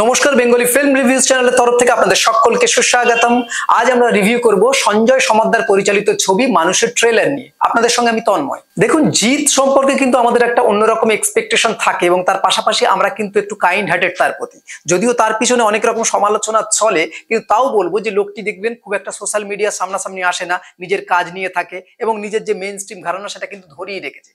নমস্কার Bengali film review চ্যানেলের তরফ থেকে আপনাদের সকলকে সুস্বাগতম আজ আমরা রিভিউ করব সঞ্জয় সমাদ্দার পরিচালিত ছবি মানুষের ট্রেলার নিয়ে আপনাদের সঙ্গে আমি তন্ময় দেখুন জিৎ সম্পর্কে কিন্তু আমাদের একটা অন্যরকম এক্সপেকটেশন থাকে এবং তার পাশাপাশি আমরা কিন্তু একটু কাইন্ড হার্টেড তার প্রতি যদিও তার পিছনে অনেক রকম সমালোচনা চলে কিন্তু তাও বলবো যে লোকটি দেখবেন খুব একটা সোশ্যাল মিডিয়ার সামনাসামনি আসে না নিজের কাজ নিয়ে থাকে এবং নিজের যে মেন স্ট্রিম ধারণা সেটা কিন্তু ধরিয়ে রেখেছে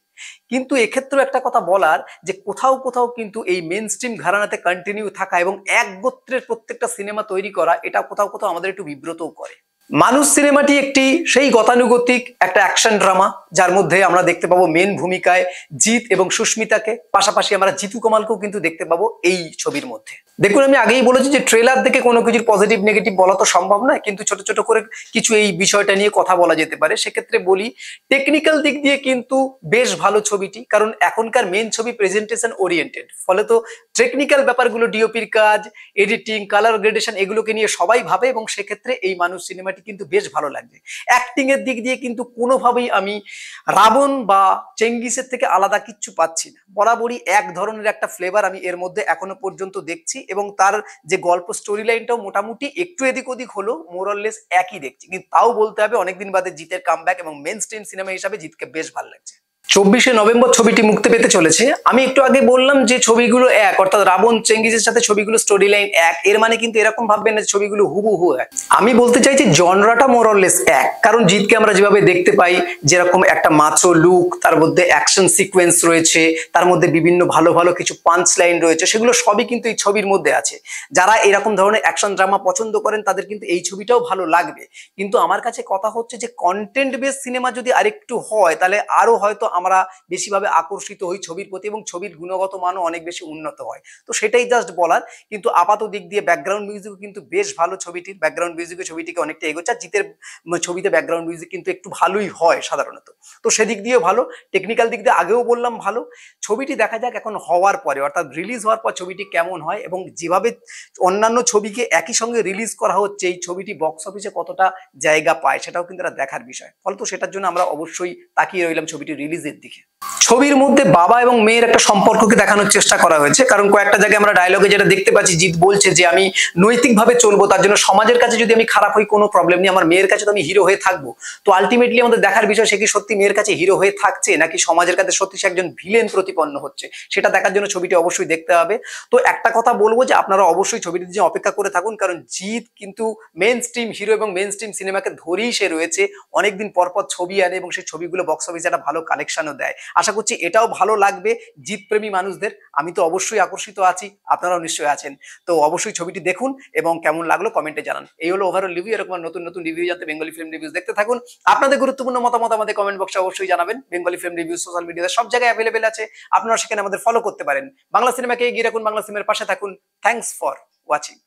কিন্তু এক্ষেত্রেও একটা কথা বলার যে কোথাও কোথাও কিন্তু এই মেন স্ট্রিম ঘরানাতে কন্টিনিউ থাকা এবং এক গোত্রের প্রত্যেকটা সিনেমা তৈরি করা এটা কোথাও কোথাও আমাদের একটু বিব্রতও করে মানুষ সিনেমাটি একটি সেই গতানুগতিক একটা অ্যাকশন ড্রামা যার মধ্যে আমরা দেখতে পাবো মেন ভূমিকায় জিৎ এবং সুস্মিতাকে পাশাপাশি আমরা জিতু কমালকেও কিন্তু দেখতে পাবো এই ছবির মধ্যে দেখুন আমি আগেই বলেছি যে ট্রেলার দেখে কোনো কিছুর পজিটিভ নেগেটিভ বলা তো সম্ভব নয় কিন্তু ছোট ছোট করে কিছু এই বিষয়টা নিয়ে কথা বলা যেতে পারে সেক্ষেত্রে বলি টেকনিক্যাল দিক দিয়ে কিন্তু বেশ ভালো ছবিটি কারণ এখনকার মেন ছবি প্রেজেন্টেশন ওরিয়েন্টেড ফলে তো টেকনিক্যাল ব্যাপারগুলো ডিওপির কাজ এডিটিং কালার গ্রেডেশন এগুলোকে নিয়ে সবাই ভাবে এবং সেক্ষেত্রে এই মানুষ সিনেমাটি বিষয়টি কিন্তু বেশ ভালো লাগছে এর দিক দিয়ে কিন্তু কোনোভাবেই আমি রাবণ বা চেঙ্গিসের থেকে আলাদা কিচ্ছু পাচ্ছি না বরাবরই এক ধরনের একটা ফ্লেভার আমি এর মধ্যে এখনো পর্যন্ত দেখছি এবং তার যে গল্প স্টোরি লাইনটাও মোটামুটি একটু এদিক ওদিক হলো মোরললেস একই দেখছি কিন্তু তাও বলতে হবে অনেকদিন বাদে জিতের কামব্যাক এবং মেন স্ট্রিম সিনেমা হিসাবে জিতকে বেশ ভালো লাগছে চব্বিশে নভেম্বর ছবিটি মুক্তি পেতে চলেছে আমি একটু আগে বললাম যে ছবিগুলো এক অর্থাৎ রাবণ চেঙ্গিজের সাথে ছবিগুলো স্টোরি লাইন এক এর মানে কিন্তু এরকম ভাববেন না ছবিগুলো হুবহু এক আমি বলতে চাইছি জনরাটা মোরলেস এক কারণ জিতকে আমরা যেভাবে দেখতে পাই যেরকম একটা মাচো লুক তার মধ্যে অ্যাকশন সিকোয়েন্স রয়েছে তার মধ্যে বিভিন্ন ভালো ভালো কিছু পাঞ্চ লাইন রয়েছে সেগুলো সবই কিন্তু এই ছবির মধ্যে আছে যারা এরকম ধরনের অ্যাকশন ড্রামা পছন্দ করেন তাদের কিন্তু এই ছবিটাও ভালো লাগবে কিন্তু আমার কাছে কথা হচ্ছে যে কন্টেন্ট বেস সিনেমা যদি আরেকটু হয় তাহলে আরও হয়তো আমরা বেশিভাবে আকর্ষিত হই ছবির প্রতি এবং ছবির গুণগত মানও অনেক বেশি উন্নত হয় তো সেটাই জাস্ট বলার কিন্তু আপাত দিক দিয়ে ব্যাকগ্রাউন্ড মিউজিকও কিন্তু বেশ ভালো ছবিটির ব্যাকগ্রাউন্ড মিউজিকও ছবিটিকে অনেকটা এগোচ্ছে জিতের ছবিতে ব্যাকগ্রাউন্ড মিউজিক কিন্তু একটু ভালোই হয় সাধারণত তো সেদিক দিয়ে ভালো টেকনিক্যাল দিক দিয়ে আগেও বললাম ভালো ছবিটি দেখা যাক এখন হওয়ার পরে অর্থাৎ রিলিজ হওয়ার পর ছবিটি কেমন হয় এবং যেভাবে অন্যান্য ছবিকে একই সঙ্গে রিলিজ করা হচ্ছে এই ছবিটি বক্স অফিসে কতটা জায়গা পায় সেটাও কিন্তু দেখার বিষয় ফলত সেটার জন্য আমরা অবশ্যই তাকিয়ে রইলাম ছবিটি রিলিজে dije, ছবির মধ্যে বাবা এবং মেয়ের একটা সম্পর্ককে দেখানোর চেষ্টা করা হয়েছে কারণ কয়েকটা জায়গায় আমরা ডায়লগে যেটা দেখতে পাচ্ছি জিৎ বলছে যে আমি নৈতিকভাবে চলবো তার জন্য সমাজের কাছে যদি আমি খারাপ হই কোনো প্রবলেম নেই আমার মেয়ের কাছে তো আমি হিরো হয়ে থাকবো তো আলটিমেটলি আমাদের দেখার বিষয় সে কি সত্যি মেয়ের কাছে হিরো হয়ে থাকছে নাকি সমাজের কাছে সত্যি সে একজন ভিলেন প্রতিপন্ন হচ্ছে সেটা দেখার জন্য ছবিটি অবশ্যই দেখতে হবে তো একটা কথা বলবো যে আপনারা অবশ্যই ছবিটির জন্য অপেক্ষা করে থাকুন কারণ জিৎ কিন্তু মেন স্ট্রিম হিরো এবং মেন স্ট্রিম সিনেমাকে ধরেই সে রয়েছে অনেকদিন পরপর ছবি আনে এবং সেই ছবিগুলো বক্স অফিসে একটা ভালো কালেকশনও দেয় আশা করছি এটাও ভালো লাগবে জীবপ্রেমী মানুষদের আমি তো অবশ্যই আকর্ষিত আছি আপনারাও নিশ্চয়ই আছেন তো অবশ্যই ছবিটি দেখুন এবং কেমন লাগলো কমেন্টে জানান এই হলো ওভারঅল রিভিউ এরকম নতুন নতুন রিভিউ যাতে বেঙ্গলি ফিল্ম রিভিউ দেখতে থাকুন আপনাদের গুরুত্বপূর্ণ মতামত আমাদের কমেন্ট বক্সে অবশ্যই জানাবেন বেঙ্গলি ফিল্ম রিভিউ সোশ্যাল মিডিয়াতে সব জায়গায় অ্যাভেলেবেল আছে আপনারা সেখানে আমাদের ফলো করতে পারেন বাংলা সিনেমাকে এগিয়ে রাখুন বাংলা সিনেমার পাশে থাকুন থ্যাংকস ফর ওয়াচিং